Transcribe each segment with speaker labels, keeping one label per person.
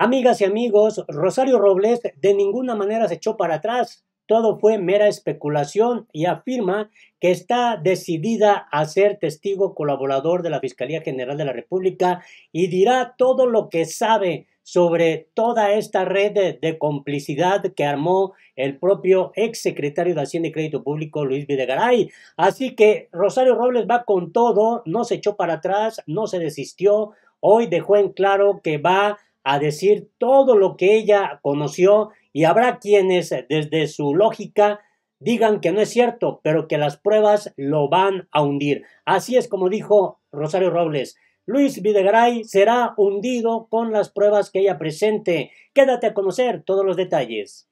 Speaker 1: Amigas y amigos, Rosario Robles de ninguna manera se echó para atrás. Todo fue mera especulación y afirma que está decidida a ser testigo colaborador de la Fiscalía General de la República y dirá todo lo que sabe sobre toda esta red de, complicidad que armó el propio ex secretario de Hacienda y Crédito Público, Luis Videgaray. Así que Rosario Robles va con todo, no se echó para atrás, no se desistió, hoy dejó en claro que va a decir todo lo que ella conoció y habrá quienes eh, desde su lógica digan que no es cierto, pero que las pruebas lo van a hundir. Así es como dijo Rosario Robles. Luis Videgaray será hundido con las pruebas que ella presente. Quédate a conocer todos los detalles.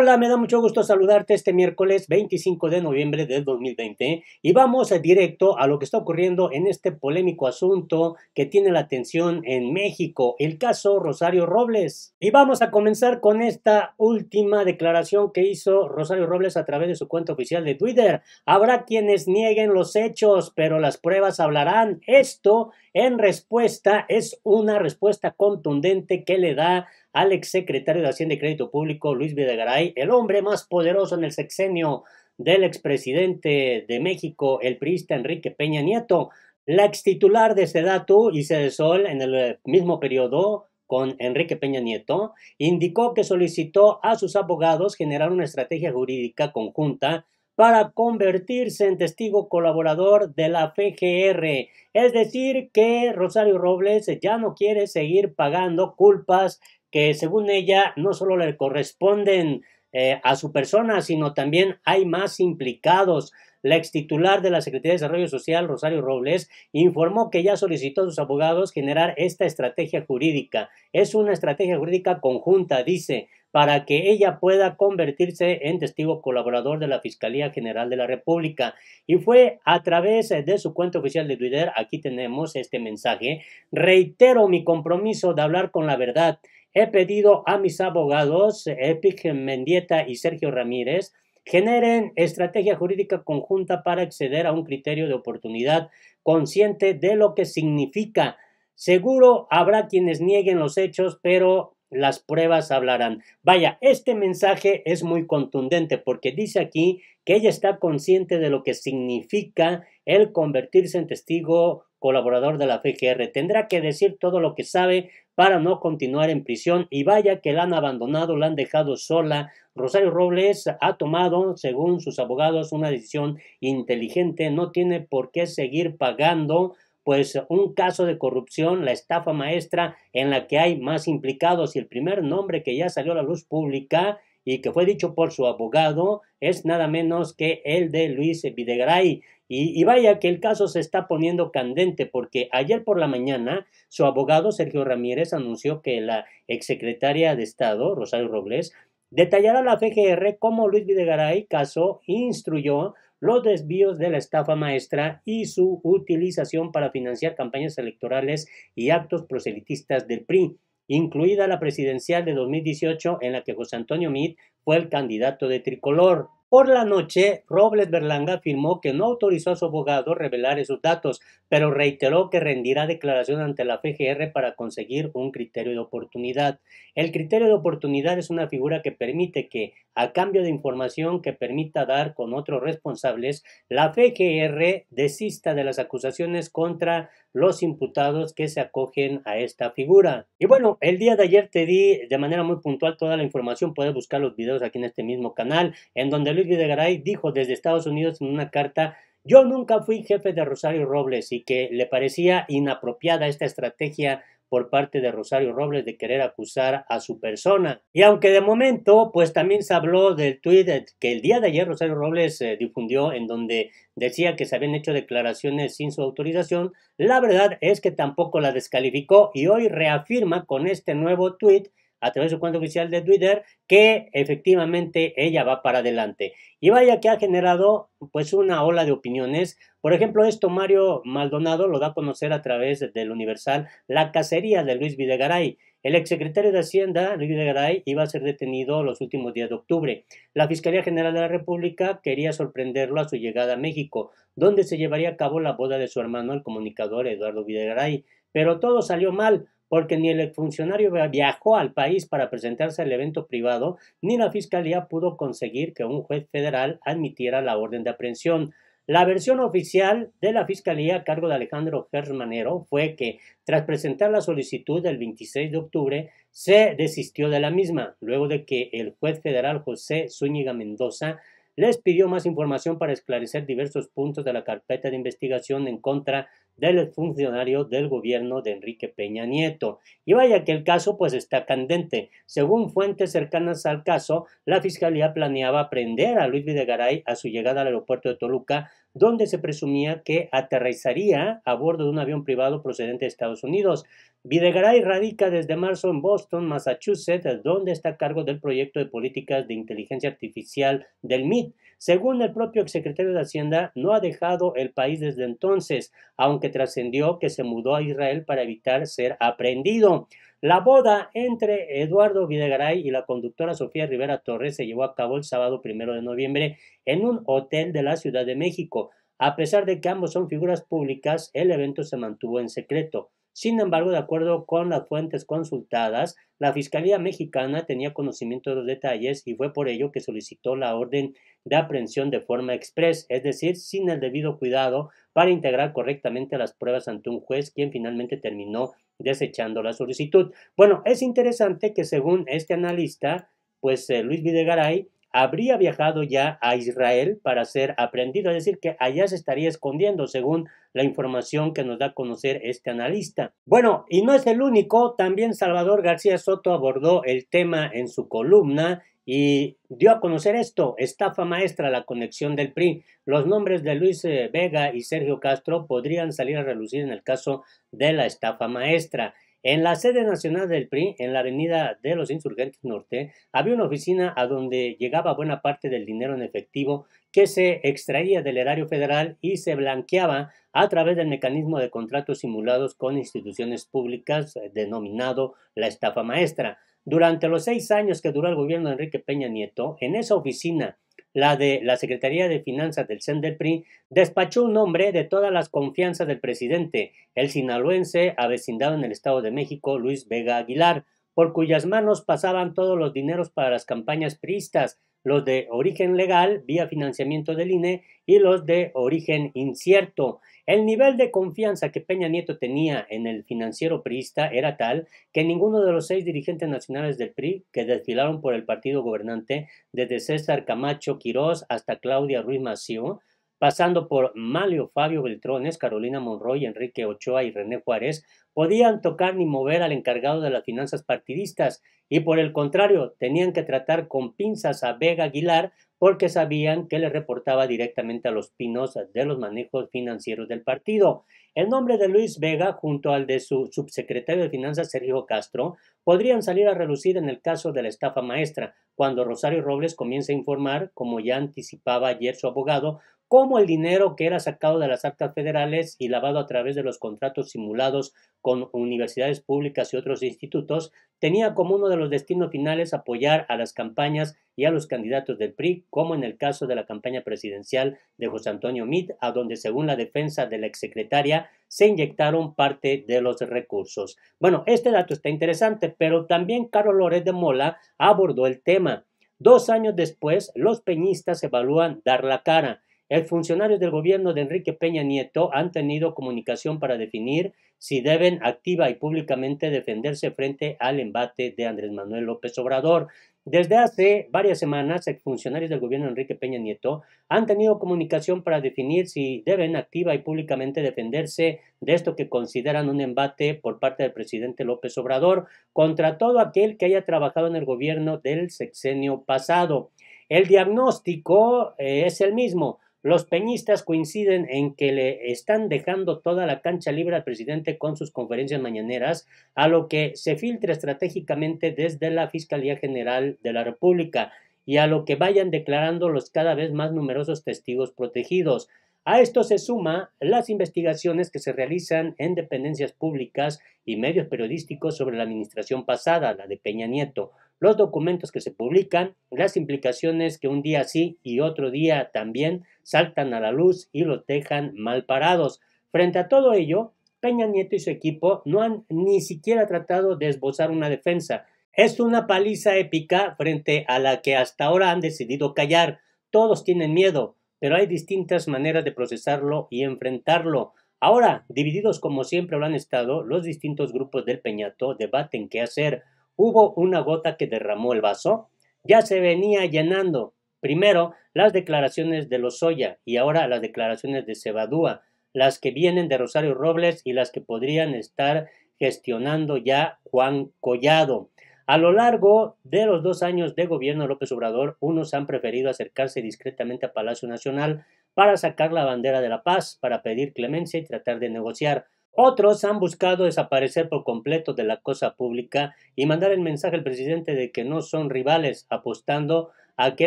Speaker 1: Hola, me da mucho gusto saludarte este miércoles 25 de noviembre de 2020 y vamos eh, directo a lo que está ocurriendo en este polémico asunto que tiene la atención en México, el caso Rosario Robles. Y vamos a comenzar con esta última declaración que hizo Rosario Robles a través de su cuenta oficial de Twitter. Habrá quienes nieguen los hechos, pero las pruebas hablarán. Esto en respuesta, es una respuesta contundente que le da al exsecretario de Hacienda y Crédito Público, Luis Videgaray, el hombre más poderoso en el sexenio del expresidente de México, el priista Enrique Peña Nieto. La extitular de Sedatu y Sedesol en el mismo periodo con Enrique Peña Nieto, indicó que solicitó a sus abogados generar una estrategia jurídica conjunta para convertirse en testigo colaborador de la FGR. Es decir, que Rosario Robles ya no quiere seguir pagando culpas que según ella no solo le corresponden eh, a su persona, sino también hay más implicados. La ex titular de la Secretaría de Desarrollo Social, Rosario Robles, informó que ya solicitó a sus abogados generar esta estrategia jurídica. Es una estrategia jurídica conjunta, dice, para que ella pueda convertirse en testigo colaborador de la Fiscalía General de la República. Y fue a través de su cuenta oficial de Twitter, aquí tenemos este mensaje, reitero mi compromiso de hablar con la verdad. He pedido a mis abogados, Epic Mendieta y Sergio Ramírez, generen estrategia jurídica conjunta para acceder a un criterio de oportunidad consciente de lo que significa Seguro habrá quienes nieguen los hechos, pero las pruebas hablarán. Vaya, este mensaje es muy contundente porque dice aquí que ella está consciente de lo que significa el convertirse en testigo colaborador de la FGR. Tendrá que decir todo lo que sabe para no continuar en prisión y vaya que la han abandonado, la han dejado sola. Rosario Robles ha tomado, según sus abogados, una decisión inteligente. No tiene por qué seguir pagando pues un caso de corrupción, la estafa maestra en la que hay más implicados y el primer nombre que ya salió a la luz pública y que fue dicho por su abogado es nada menos que el de Luis Videgaray. Y, vaya que el caso se está poniendo candente porque ayer por la mañana su abogado Sergio Ramírez anunció que la exsecretaria de Estado, Rosario Robles, detallará a la FGR cómo Luis Videgaray, caso, instruyó los desvíos de la estafa maestra y su utilización para financiar campañas electorales y actos proselitistas del PRI, incluida la presidencial de 2018 en la que José Antonio Meade fue el candidato de tricolor. Por la noche, Robles Berlanga afirmó que no autorizó a su abogado revelar esos datos, pero reiteró que rendirá declaración ante la FGR para conseguir un criterio de oportunidad. El criterio de oportunidad es una figura que permite que a cambio de información que permita dar con otros responsables, la FGR desista de las acusaciones contra los imputados que se acogen a esta figura. Y bueno, el día de ayer te di de manera muy puntual toda la información, puedes buscar los videos aquí en este mismo canal, en donde Luis Videgaray dijo desde Estados Unidos en una carta yo nunca fui jefe de Rosario Robles y que le parecía inapropiada esta estrategia por parte de Rosario Robles de querer acusar a su persona. Y aunque de momento, pues también se habló del tuit que el día de ayer Rosario Robles difundió en donde decía que se habían hecho declaraciones sin su autorización, la verdad es que tampoco la descalificó y hoy reafirma con este nuevo tuit a través de su cuenta oficial de Twitter que efectivamente ella va para adelante. Y vaya que ha generado pues una ola de opiniones. Por ejemplo, esto Mario Maldonado lo da a conocer a través del Universal, la cacería de Luis Videgaray. El exsecretario de Hacienda, Luis Videgaray, iba a ser detenido los últimos días de octubre. La Fiscalía General de la República quería sorprenderlo a su llegada a México, donde se llevaría a cabo la boda de su hermano, el comunicador Eduardo Videgaray. Pero todo salió mal porque ni el funcionario viajó al país para presentarse al evento privado, ni la Fiscalía pudo conseguir que un juez federal admitiera la orden de aprehensión. La versión oficial de la Fiscalía a cargo de Alejandro Gersmanero fue que, tras presentar la solicitud el 26 de octubre, se desistió de la misma, luego de que el juez federal José Zúñiga Mendoza les pidió más información para esclarecer diversos puntos de la carpeta de investigación en contra del funcionario del gobierno de Enrique Peña Nieto. Y vaya que el caso pues está candente. Según fuentes cercanas al caso, la fiscalía planeaba prender a Luis Videgaray a su llegada al aeropuerto de Toluca, donde se presumía que aterrizaría a bordo de un avión privado procedente de Estados Unidos. Videgaray radica desde marzo en Boston, Massachusetts, donde está a cargo del proyecto de políticas de inteligencia artificial del MIT. Según el propio exsecretario de Hacienda, no ha dejado el país desde entonces, aunque trascendió que se mudó a Israel para evitar ser aprehendido. La boda entre Eduardo Videgaray y la conductora Sofía Rivera Torres se llevó a cabo el sábado primero de noviembre en un hotel de la Ciudad de México. A pesar de que ambos son figuras públicas, el evento se mantuvo en secreto. Sin embargo, de acuerdo con las fuentes consultadas, la Fiscalía mexicana tenía conocimiento de los detalles y fue por ello que solicitó la orden de aprehensión de forma express, es decir, sin el debido cuidado para integrar correctamente las pruebas ante un juez, quien finalmente terminó desechando la solicitud. Bueno, es interesante que según este analista, pues eh, Luis Videgaray habría viajado ya a Israel para ser aprendido, es decir, que allá se estaría escondiendo, según la información que nos da a conocer este analista. Bueno, y no es el único, también Salvador García Soto abordó el tema en su columna y dio a conocer esto, estafa maestra, la conexión del PRI. Los nombres de Luis eh, Vega y Sergio Castro podrían salir a relucir en el caso de la estafa maestra. En la sede nacional del PRI, en la Avenida de los Insurgentes Norte, había una oficina a donde llegaba buena parte del dinero en efectivo que se extraía del erario federal y se blanqueaba a través del mecanismo de contratos simulados con instituciones públicas eh, denominado la estafa maestra. Durante los seis años que duró el gobierno de Enrique Peña Nieto, en esa oficina la de la Secretaría de Finanzas del PRI despachó un hombre de todas las confianzas del presidente, el sinaloense avecindado en el Estado de México, Luis Vega Aguilar, por cuyas manos pasaban todos los dineros para las campañas priistas, los de origen legal vía financiamiento del INE y los de origen incierto. El nivel de confianza que Peña Nieto tenía en el financiero priista era tal que ninguno de los seis dirigentes nacionales del PRI que desfilaron por el partido gobernante, desde César Camacho Quirós hasta Claudia Ruiz Massieu pasando por Malio Fabio Beltrones, Carolina Monroy, Enrique Ochoa y René Juárez, podían tocar ni mover al encargado de las finanzas partidistas y por el contrario tenían que tratar con pinzas a Vega Aguilar porque sabían que le reportaba directamente a los pinos de los manejos financieros del partido. El nombre de Luis Vega junto al de su subsecretario de Finanzas Sergio Castro podrían salir a relucir en el caso de la estafa maestra, cuando Rosario Robles comienza a informar, como ya anticipaba ayer su abogado, como el dinero que era sacado de las actas federales y lavado a través de los contratos simulados con universidades públicas y otros institutos, tenía como uno de los destinos finales apoyar a las campañas y a los candidatos del PRI, como en el caso de la campaña presidencial de José Antonio Meade, a donde, según la defensa de la exsecretaria, se inyectaron parte de los recursos. Bueno, este dato está interesante, pero también Carlos Loret de Mola abordó el tema. Dos años después, los peñistas evalúan dar la cara el funcionarios del gobierno de Enrique Peña Nieto han tenido comunicación para definir si deben activa y públicamente defenderse frente al embate de Andrés Manuel López Obrador. Desde hace varias semanas, funcionarios del gobierno de Enrique Peña Nieto han tenido comunicación para definir si deben activa y públicamente defenderse de esto que consideran un embate por parte del presidente López Obrador contra todo aquel que haya trabajado en el gobierno del sexenio pasado. El diagnóstico eh, es el mismo. Los peñistas coinciden en que le están dejando toda la cancha libre al presidente con sus conferencias mañaneras, a lo que se filtra estratégicamente desde la Fiscalía General de la República y a lo que vayan declarando los cada vez más numerosos testigos protegidos. A esto se suma las investigaciones que se realizan en dependencias públicas y medios periodísticos sobre la administración pasada, la de Peña Nieto, los documentos que se publican, las implicaciones que un día sí y otro día también saltan a la luz y los dejan mal parados. Frente a todo ello, Peña Nieto y su equipo no han ni siquiera tratado de esbozar una defensa. Es una paliza épica frente a la que hasta ahora han decidido callar. Todos tienen miedo, pero hay distintas maneras de procesarlo y enfrentarlo. Ahora, divididos como siempre lo han estado, los distintos grupos del Peñato debaten qué hacer hubo una gota que derramó el vaso, ya se venía llenando. Primero las declaraciones de Lozoya y ahora las declaraciones de Cebadúa, las que vienen de Rosario Robles y las que podrían estar gestionando ya Juan Collado. A lo largo de los dos años de gobierno de López Obrador, unos han preferido acercarse discretamente a Palacio Nacional para sacar la bandera de la paz, para pedir clemencia y tratar de negociar. Otros han buscado desaparecer por completo de la cosa pública y mandar el mensaje al presidente de que no son rivales, apostando a que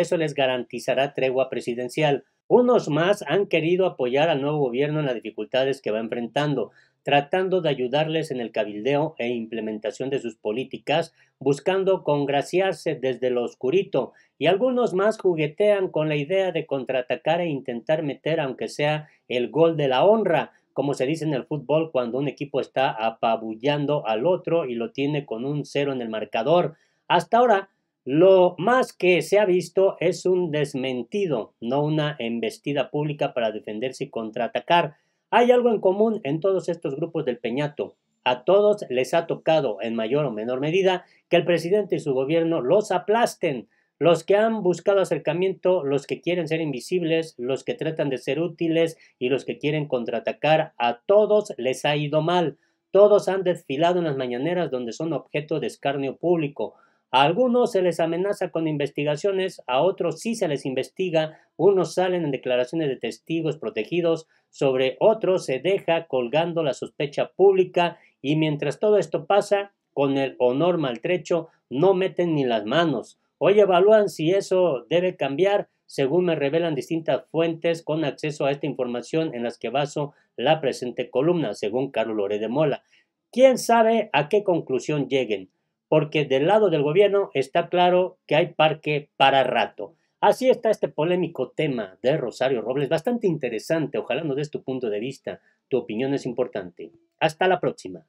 Speaker 1: eso les garantizará tregua presidencial. Unos más han querido apoyar al nuevo gobierno en las dificultades que va enfrentando, tratando de ayudarles en el cabildeo e implementación de sus políticas, buscando congraciarse desde lo oscurito, y algunos más juguetean con la idea de contraatacar e intentar meter aunque sea el gol de la honra, como se dice en el fútbol cuando un equipo está apabullando al otro y lo tiene con un cero en el marcador. Hasta ahora, lo más que se ha visto es un desmentido, no una embestida pública para defenderse y contraatacar. Hay algo en común en todos estos grupos del Peñato. A todos les ha tocado, en mayor o menor medida, que el presidente y su gobierno los aplasten los que han buscado acercamiento, los que quieren ser invisibles, los que tratan de ser útiles y los que quieren contraatacar, a todos les ha ido mal. Todos han desfilado en las mañaneras donde son objeto de escarnio público. A algunos se les amenaza con investigaciones, a otros sí se les investiga, unos salen en declaraciones de testigos protegidos, sobre otros se deja colgando la sospecha pública y mientras todo esto pasa, con el honor maltrecho no meten ni las manos. Hoy evalúan si eso debe cambiar, según me revelan distintas fuentes con acceso a esta información en las que baso la presente columna, según Carlos Loré de Mola. ¿Quién sabe a qué conclusión lleguen? Porque del lado del gobierno está claro que hay parque para rato. Así está este polémico tema de Rosario Robles, bastante interesante, ojalá no des tu punto de vista, tu opinión es importante. Hasta la próxima.